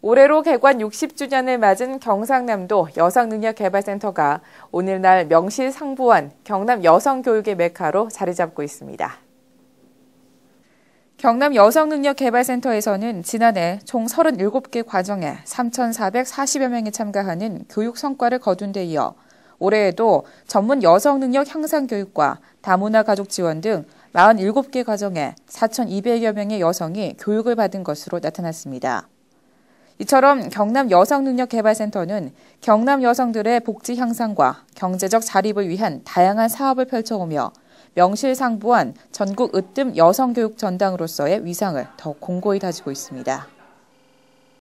올해로 개관 60주년을 맞은 경상남도 여성능력개발센터가 오늘날 명실상부한 경남 여성교육의 메카로 자리 잡고 있습니다. 경남 여성능력개발센터에서는 지난해 총 37개 과정에 3,440여 명이 참가하는 교육 성과를 거둔 데 이어 올해에도 전문 여성능력 향상 교육과 다문화 가족 지원 등 47개 과정에 4,200여 명의 여성이 교육을 받은 것으로 나타났습니다. 이처럼 경남 여성능력개발센터는 경남 여성들의 복지 향상과 경제적 자립을 위한 다양한 사업을 펼쳐오며 명실상부한 전국 으뜸 여성교육 전당으로서의 위상을 더 공고히 다지고 있습니다.